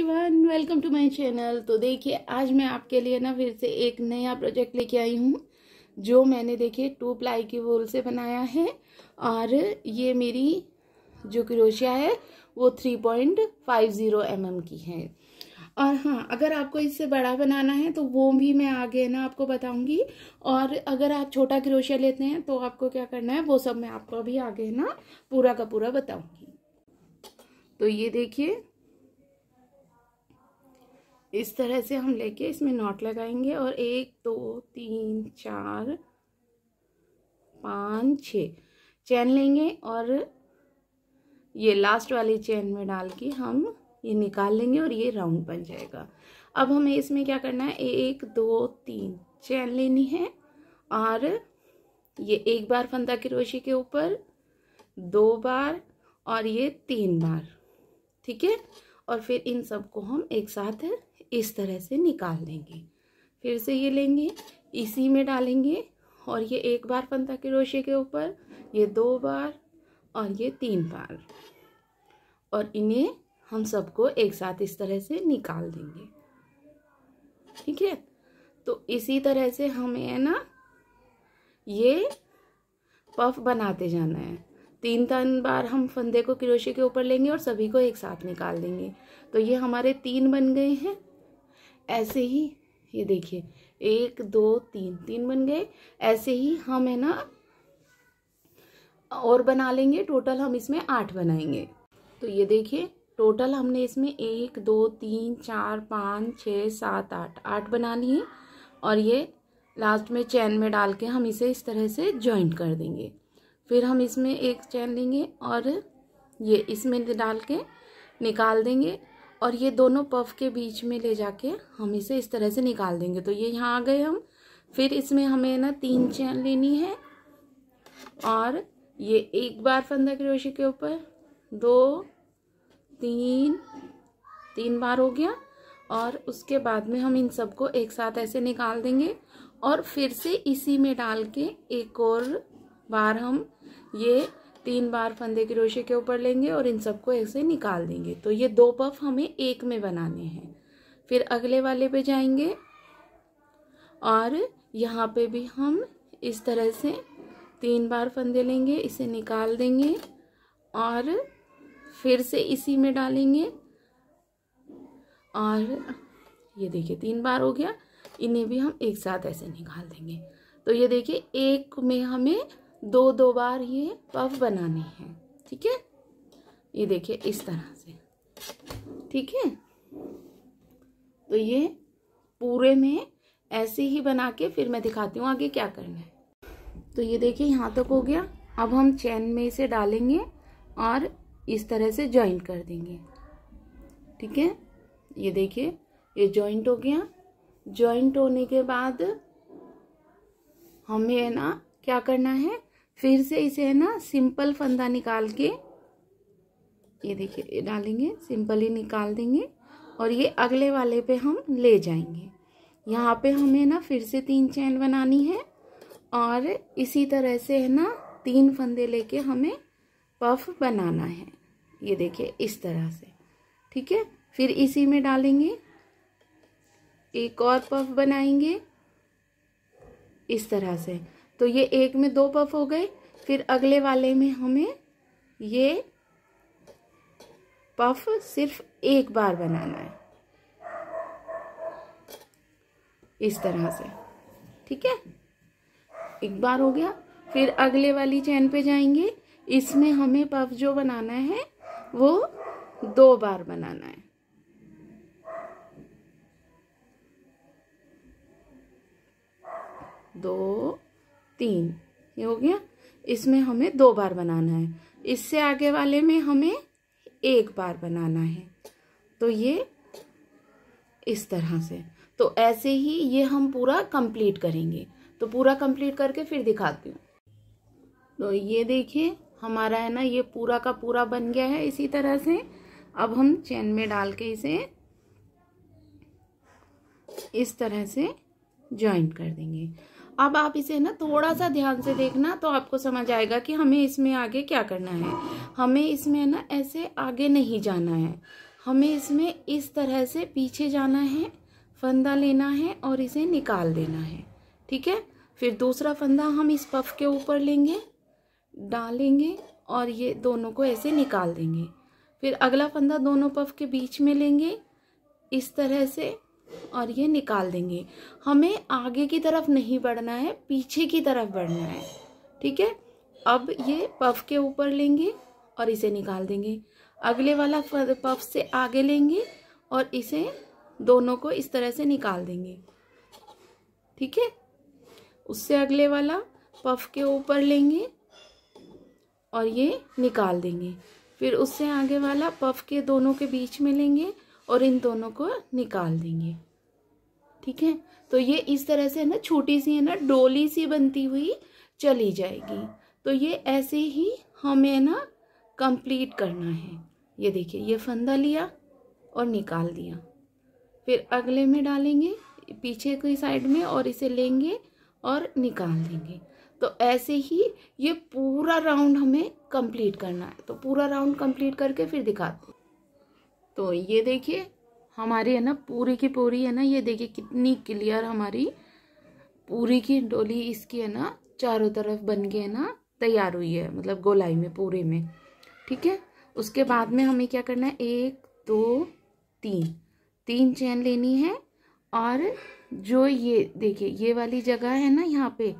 one welcome to my channel तो देखिए आज मैं आपके लिए ना फिर से एक नया प्रोजेक्ट लेके आई हूँ जो मैंने देखिए टू प्लाई की वोल से बनाया है और ये मेरी जो क्रोशिया है वो three point five zero m m की है और हाँ अगर आपको इससे बड़ा बनाना है तो वो भी मैं आगे ना आपको बताऊंगी और अगर आप छोटा क्रोशिया लेते हैं तो आपको क्या करना है वो सब मैं आपको अभी आगे ना पूरा का पूरा बताऊंगी तो ये देखिए इस तरह से हम लेके इसमें नॉट लगाएंगे और एक दो तीन चार पाँच छ चैन लेंगे और ये लास्ट वाली चैन में डाल के हम ये निकाल लेंगे और ये राउंड बन जाएगा अब हमें इसमें क्या करना है एक दो तीन चैन लेनी है और ये एक बार फंदा रोशी के ऊपर दो बार और ये तीन बार ठीक है और फिर इन सबको हम एक साथ इस तरह से निकाल देंगे फिर से ये लेंगे इसी में डालेंगे और ये एक बार फंता के रोशे के ऊपर ये दो बार और ये तीन बार और इन्हें हम सबको एक साथ इस तरह से निकाल देंगे ठीक है तो इसी तरह से हमें है ना ये पफ बनाते जाना है तीन तीन बार हम फंदे को क्रोशे के ऊपर लेंगे और सभी को एक साथ निकाल देंगे तो ये हमारे तीन बन गए हैं ऐसे ही ये देखिए एक दो तीन तीन बन गए ऐसे ही हम है ना और बना लेंगे टोटल हम इसमें आठ बनाएंगे तो ये देखिए टोटल हमने इसमें एक दो तीन चार पाँच छः सात आठ आठ बना लिए और ये लास्ट में चैन में डाल के हम इसे इस तरह से जॉइंट कर देंगे फिर हम इसमें एक चैन लेंगे और ये इसमें डाल के निकाल देंगे और ये दोनों पफ के बीच में ले जाके हम इसे इस तरह से निकाल देंगे तो ये यहाँ आ गए हम फिर इसमें हमें ना तीन चैन लेनी है और ये एक बार फंदा क्रोशे के ऊपर दो तीन तीन बार हो गया और उसके बाद में हम इन सबको एक साथ ऐसे निकाल देंगे और फिर से इसी में डाल के एक और बार हम ये तीन बार फंदे की रोशे के ऊपर लेंगे और इन सबको ऐसे निकाल देंगे तो ये दो पफ हमें एक में बनाने हैं फिर अगले वाले पे जाएंगे और यहाँ पे भी हम इस तरह से तीन बार फंदे लेंगे इसे निकाल देंगे और फिर से इसी में डालेंगे और ये देखिए तीन बार हो गया इन्हें भी हम एक साथ ऐसे निकाल देंगे तो ये देखिए एक में हमें दो दो बार ये पफ बनाने हैं ठीक है ये देखिए इस तरह से ठीक है तो ये पूरे में ऐसे ही बना के फिर मैं दिखाती हूँ आगे क्या करना है तो ये देखिए यहाँ तक हो गया अब हम चैन में इसे डालेंगे और इस तरह से जॉइंट कर देंगे ठीक है ये देखिए ये जॉइंट हो गया जॉइंट होने के बाद हमें ना क्या करना है फिर से इसे है ना सिंपल फंदा निकाल के ये देखिए ये डालेंगे सिंपल ही निकाल देंगे और ये अगले वाले पे हम ले जाएंगे यहाँ पे हमें ना फिर से तीन चैन बनानी है और इसी तरह से है ना तीन फंदे लेके हमें पफ बनाना है ये देखिए इस तरह से ठीक है फिर इसी में डालेंगे एक और पफ बनाएंगे इस तरह से तो ये एक में दो पफ हो गए फिर अगले वाले में हमें ये पफ सिर्फ एक बार बनाना है इस तरह से ठीक है एक बार हो गया फिर अगले वाली चैन पे जाएंगे इसमें हमें पफ जो बनाना है वो दो बार बनाना है दो तीन ये हो गया इसमें हमें दो बार बनाना है इससे आगे वाले में हमें एक बार बनाना है तो ये इस तरह से तो ऐसे ही ये हम पूरा कंप्लीट करेंगे तो पूरा कंप्लीट करके फिर दिखाती हूँ तो ये देखिए हमारा है ना ये पूरा का पूरा बन गया है इसी तरह से अब हम चैन में डाल के इसे इस तरह से ज्वाइंट कर देंगे अब आप इसे ना थोड़ा सा ध्यान से देखना तो आपको समझ आएगा कि हमें इसमें आगे क्या करना है हमें इसमें ना ऐसे आगे नहीं जाना है हमें इसमें इस तरह से पीछे जाना है फंदा लेना है और इसे निकाल देना है ठीक है फिर दूसरा फंदा हम इस पफ के ऊपर लेंगे डालेंगे और ये दोनों को ऐसे निकाल देंगे फिर अगला फंदा दोनों पफ के बीच में लेंगे इस तरह से और ये निकाल देंगे हमें आगे की तरफ नहीं बढ़ना है पीछे की तरफ बढ़ना है ठीक है अब ये पफ के ऊपर लेंगे और इसे निकाल देंगे अगले वाला पफ से आगे लेंगे और इसे दोनों को इस तरह से निकाल देंगे ठीक है उससे अगले वाला पफ के ऊपर लेंगे और ये निकाल देंगे फिर उससे आगे वाला पफ के दोनों के बीच में लेंगे और इन दोनों को निकाल देंगे ठीक है तो ये इस तरह से है ना छोटी सी है ना डोली सी बनती हुई चली जाएगी तो ये ऐसे ही हमें ना कंप्लीट करना है ये देखिए ये फंदा लिया और निकाल दिया फिर अगले में डालेंगे पीछे की साइड में और इसे लेंगे और निकाल देंगे तो ऐसे ही ये पूरा राउंड हमें कंप्लीट करना है तो पूरा राउंड कंप्लीट करके फिर दिखाते हैं तो ये देखिए हमारी है ना पूरी की पूरी है ना ये देखिए कितनी क्लियर हमारी पूरी की डोली इसकी है ना चारों तरफ बन के है ना तैयार हुई है मतलब गोलाई में पूरे में ठीक है उसके बाद में हमें क्या करना है एक दो तीन तीन चैन लेनी है और जो ये देखिए ये वाली जगह है ना यहाँ पे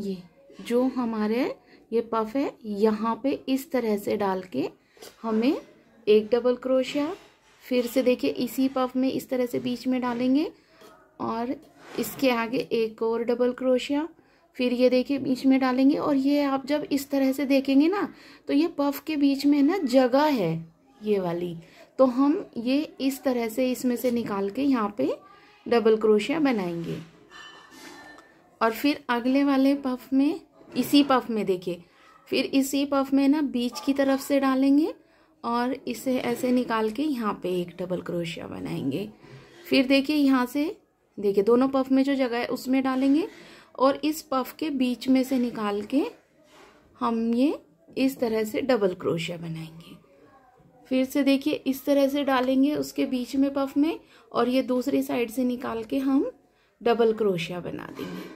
ये जो हमारे ये पफ है यहाँ पे इस तरह से डाल के हमें एक डबल क्रोशिया फिर से देखिए इसी पफ में इस तरह से बीच में डालेंगे और इसके आगे एक और डबल क्रोशिया फिर ये देखिए बीच में डालेंगे और ये आप जब इस तरह से देखेंगे ना तो ये पफ के बीच में ना जगह है ये वाली तो हम ये इस तरह से इसमें से निकाल के यहाँ पे डबल क्रोशिया बनाएंगे और फिर अगले वाले पफ में इसी पफ में देखिए फिर इसी पफ में ना बीच की तरफ से डालेंगे और इसे ऐसे निकाल के यहाँ पे एक डबल क्रोशिया बनाएंगे फिर देखिए यहाँ से देखिए दोनों पफ में जो जगह है उसमें डालेंगे और इस पफ के बीच में से निकाल के हम ये इस तरह से डबल क्रोशिया बनाएंगे फिर से देखिए इस तरह से डालेंगे उसके बीच में पफ में और ये दूसरी साइड से निकाल के हम डबल क्रोशिया बना देंगे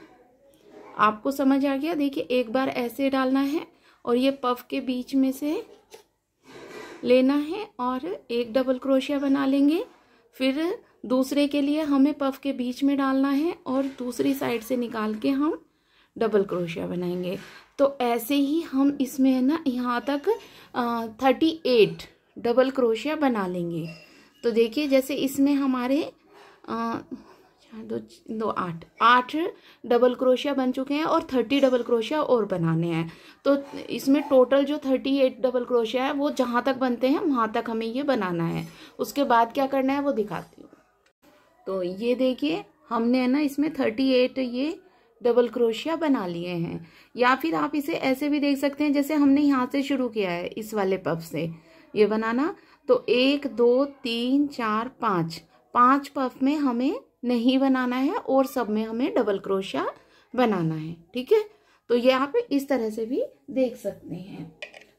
आपको समझ आ गया देखिए एक बार ऐसे डालना है और ये पफ के बीच में से लेना है और एक डबल क्रोशिया बना लेंगे फिर दूसरे के लिए हमें पफ के बीच में डालना है और दूसरी साइड से निकाल के हम डबल क्रोशिया बनाएंगे तो ऐसे ही हम इसमें है ना यहाँ तक थर्टी एट डबल क्रोशिया बना लेंगे तो देखिए जैसे इसमें हमारे आ, दो दो आठ आठ डबल क्रोशिया बन चुके हैं और थर्टी डबल क्रोशिया और बनाने हैं तो इसमें टोटल जो थर्टी एट डबल क्रोशिया है वो जहाँ तक बनते हैं वहाँ तक हमें ये बनाना है उसके बाद क्या करना है वो दिखाती हूँ तो ये देखिए हमने है ना इसमें थर्टी एट ये डबल क्रोशिया बना लिए हैं या फिर आप इसे ऐसे भी देख सकते हैं जैसे हमने यहाँ से शुरू किया है इस वाले पफ से ये बनाना तो एक दो तीन चार पाँच पांच पफ में हमें नहीं बनाना है और सब में हमें डबल क्रोशिया बनाना है ठीक है तो ये आप इस तरह से भी देख सकते हैं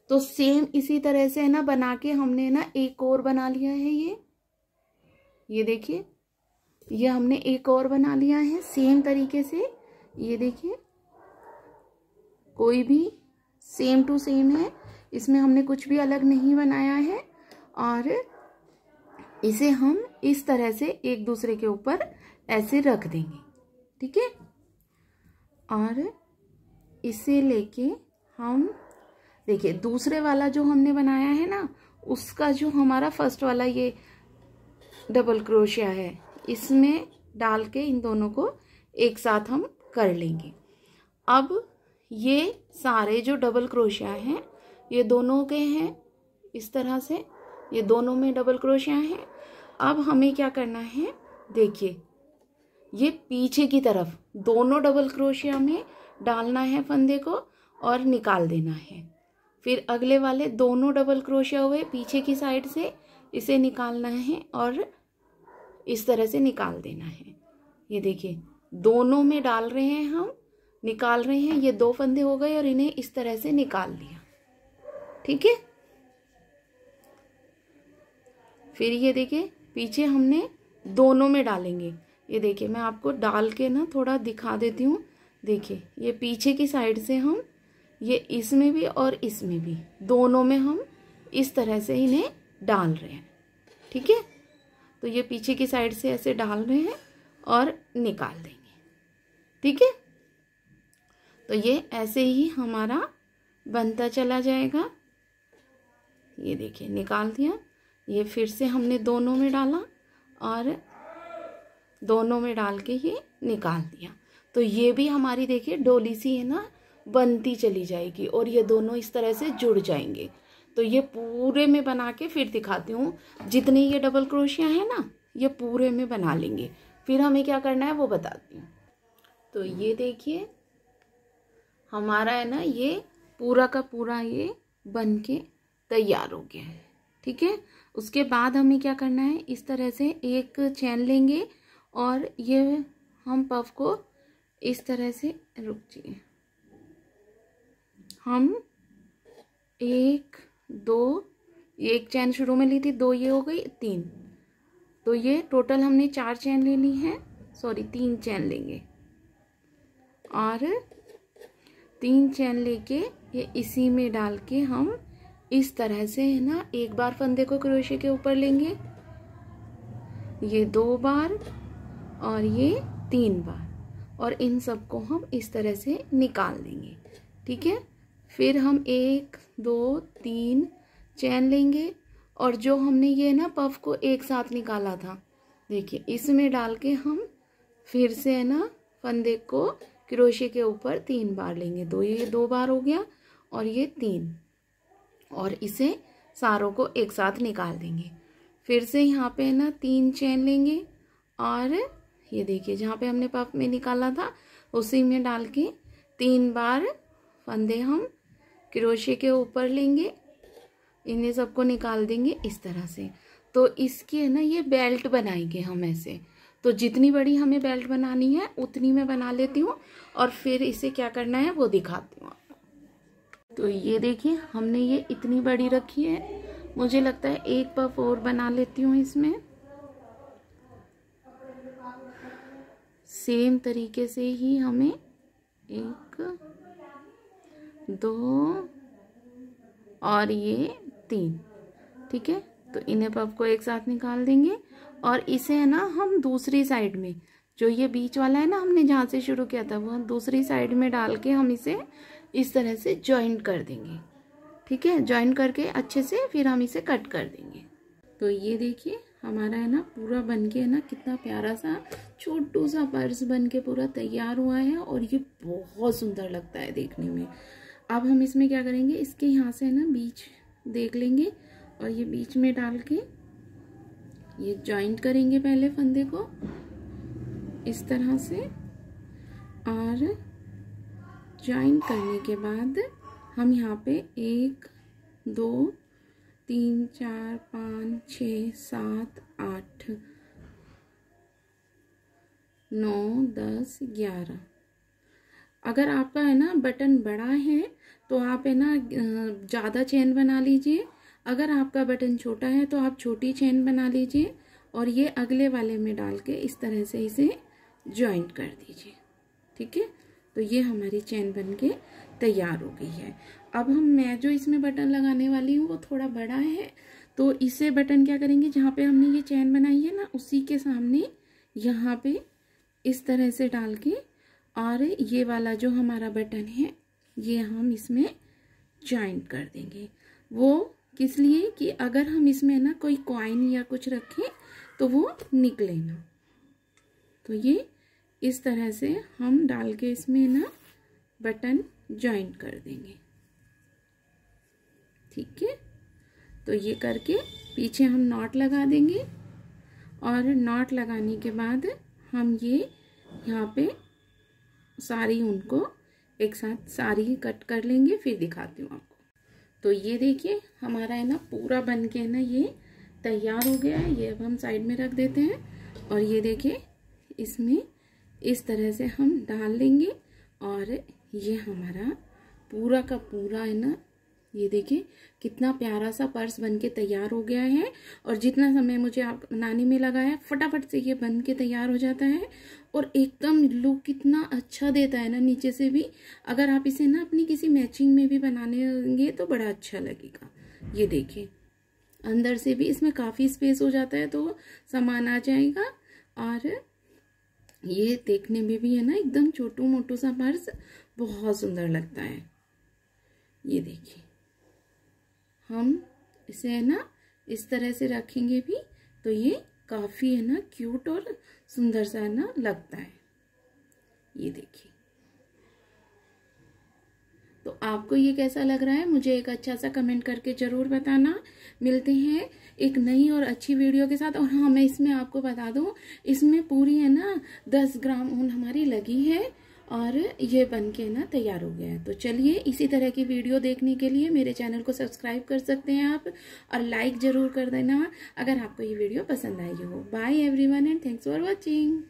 तो सेम इसी तरह से है ना बना के हमने ना एक और बना लिया है ये ये देखिए ये हमने एक और बना लिया है सेम तरीके से ये देखिए कोई भी सेम टू सेम है इसमें हमने कुछ भी अलग नहीं बनाया है और इसे हम इस तरह से एक दूसरे के ऊपर ऐसे रख देंगे ठीक है और इसे लेके हम देखिए दूसरे वाला जो हमने बनाया है ना उसका जो हमारा फर्स्ट वाला ये डबल क्रोशिया है इसमें डाल के इन दोनों को एक साथ हम कर लेंगे अब ये सारे जो डबल क्रोशिया हैं ये दोनों के हैं इस तरह से ये दोनों में डबल क्रोशिया हैं अब हमें क्या करना है देखिए ये पीछे की तरफ दोनों डबल क्रोशिया में डालना है फंदे को और निकाल देना है फिर अगले वाले दोनों डबल क्रोशिया हुए पीछे की साइड से इसे निकालना है और इस तरह से निकाल देना है ये देखिए दोनों में डाल रहे हैं हम निकाल रहे हैं ये दो फंदे हो गए और इन्हें इस तरह से निकाल लिया ठीक है फिर ये देखिए पीछे हमने दोनों में डालेंगे ये देखिए मैं आपको डाल के ना थोड़ा दिखा देती हूँ देखिए ये पीछे की साइड से हम ये इसमें भी और इसमें भी दोनों में हम इस तरह से इन्हें डाल रहे हैं ठीक है तो ये पीछे की साइड से ऐसे डाल रहे हैं और निकाल देंगे ठीक है तो ये ऐसे ही हमारा बनता चला जाएगा ये देखिए निकाल दिया ये फिर से हमने दोनों में डाला और दोनों में डाल के ये निकाल दिया तो ये भी हमारी देखिए डोली सी है ना बनती चली जाएगी और ये दोनों इस तरह से जुड़ जाएंगे तो ये पूरे में बना के फिर दिखाती हूँ जितने ये डबल क्रोशियाँ हैं ना ये पूरे में बना लेंगे फिर हमें क्या करना है वो बताती हूँ तो ये देखिए हमारा है ना ये पूरा का पूरा ये बन के तैयार हो गया है ठीक है उसके बाद हमें क्या करना है इस तरह से एक चैन लेंगे और ये हम पफ को इस तरह से रुक जाइए हम एक दो एक चैन शुरू में ली थी दो ये हो गई तीन तो ये टोटल हमने चार चैन ले ली है सॉरी तीन चैन लेंगे और तीन चैन लेके ये इसी में डाल के हम इस तरह से है ना एक बार फंदे को क्रोशे के ऊपर लेंगे ये दो बार और ये तीन बार और इन सबको हम इस तरह से निकाल देंगे ठीक है फिर हम एक दो तीन चैन लेंगे और जो हमने ये ना पफ को एक साथ निकाला था देखिए इसमें डाल के हम फिर से है ना फंदे को क्रोशे के ऊपर तीन बार लेंगे दो तो ये दो बार हो गया और ये तीन और इसे सारों को एक साथ निकाल देंगे फिर से यहाँ पे ना तीन चैन लेंगे और ये देखिए जहाँ पे हमने पफ में निकाला था उसी में डाल के तीन बार फंदे हम क्रोशे के ऊपर लेंगे इन्हें सबको निकाल देंगे इस तरह से तो इसके है ना ये बेल्ट बनाएंगे हम ऐसे तो जितनी बड़ी हमें बेल्ट बनानी है उतनी मैं बना लेती हूँ और फिर इसे क्या करना है वो दिखाती हूँ तो ये देखिए हमने ये इतनी बड़ी रखी है मुझे लगता है एक पफ और बना लेती हूँ इसमें सेम तरीके से ही हमें एक दो और ये तीन ठीक है तो इन्हें पफ को एक साथ निकाल देंगे और इसे है ना हम दूसरी साइड में जो ये बीच वाला है ना हमने जहाँ से शुरू किया था वो हम दूसरी साइड में डाल के हम इसे इस तरह से ज्वाइन कर देंगे ठीक है ज्वाइन करके अच्छे से फिर हम इसे कट कर देंगे तो ये देखिए हमारा है ना पूरा बन के है ना कितना प्यारा सा छोटू सा पर्स बन के पूरा तैयार हुआ है और ये बहुत सुंदर लगता है देखने में अब हम इसमें क्या करेंगे इसके यहाँ से है ना बीच देख लेंगे और ये बीच में डाल के ये जॉइंट करेंगे पहले फंदे को इस तरह से और ज्वाइन करने के बाद हम यहाँ पे एक दो तीन चार पाँच छ सात आठ नौ दस ग्यारह अगर आपका है ना बटन बड़ा है तो आप है ना ज़्यादा चैन बना लीजिए अगर आपका बटन छोटा है तो आप छोटी चैन बना लीजिए और ये अगले वाले में डाल के इस तरह से इसे ज्वाइंट कर दीजिए ठीक है तो ये हमारी चेन बन के तैयार हो गई है अब हम मैं जो इसमें बटन लगाने वाली हूँ वो थोड़ा बड़ा है तो इसे बटन क्या करेंगे जहाँ पे हमने ये चैन बनाई है ना उसी के सामने यहाँ पे इस तरह से डाल के और ये वाला जो हमारा बटन है ये हम इसमें जॉइंट कर देंगे वो किस लिए कि अगर हम इसमें ना कोई कॉइन या कुछ रखें तो वो निकले ना तो ये इस तरह से हम डाल के इसमें ना बटन ज्वाइन कर देंगे ठीक है तो ये करके पीछे हम नॉट लगा देंगे और नॉट लगाने के बाद हम ये यहाँ पे सारी उनको एक साथ सारी कट कर लेंगे फिर दिखाती हूँ आपको तो ये देखिए हमारा है ना पूरा बन के है ना ये तैयार हो गया है ये अब हम साइड में रख देते हैं और ये देखिए इसमें इस तरह से हम डाल लेंगे और ये हमारा पूरा का पूरा है ना ये देखिए कितना प्यारा सा पर्स बन के तैयार हो गया है और जितना समय मुझे आप बनाने में लगाया फटाफट से ये बन के तैयार हो जाता है और एकदम लुक कितना अच्छा देता है ना नीचे से भी अगर आप इसे ना अपनी किसी मैचिंग में भी बनाने तो बड़ा अच्छा लगेगा ये देखिए अंदर से भी इसमें काफ़ी स्पेस हो जाता है तो सामान आ जाएगा और ये देखने में भी है ना एकदम छोटू मोटू सा पर्स बहुत सुंदर लगता है ये देखिए हम इसे है ना इस तरह से रखेंगे भी तो ये काफ़ी है ना क्यूट और सुंदर सा है ना लगता है ये देखिए तो आपको ये कैसा लग रहा है मुझे एक अच्छा सा कमेंट करके ज़रूर बताना मिलते हैं एक नई और अच्छी वीडियो के साथ और हाँ मैं इसमें आपको बता दूँ इसमें पूरी है ना दस ग्राम ऊन हमारी लगी है और ये बन के ना तैयार हो गया है तो चलिए इसी तरह की वीडियो देखने के लिए मेरे चैनल को सब्सक्राइब कर सकते हैं आप और लाइक ज़रूर कर देना अगर आपको ये वीडियो पसंद आई हो bye everyone and thanks for watching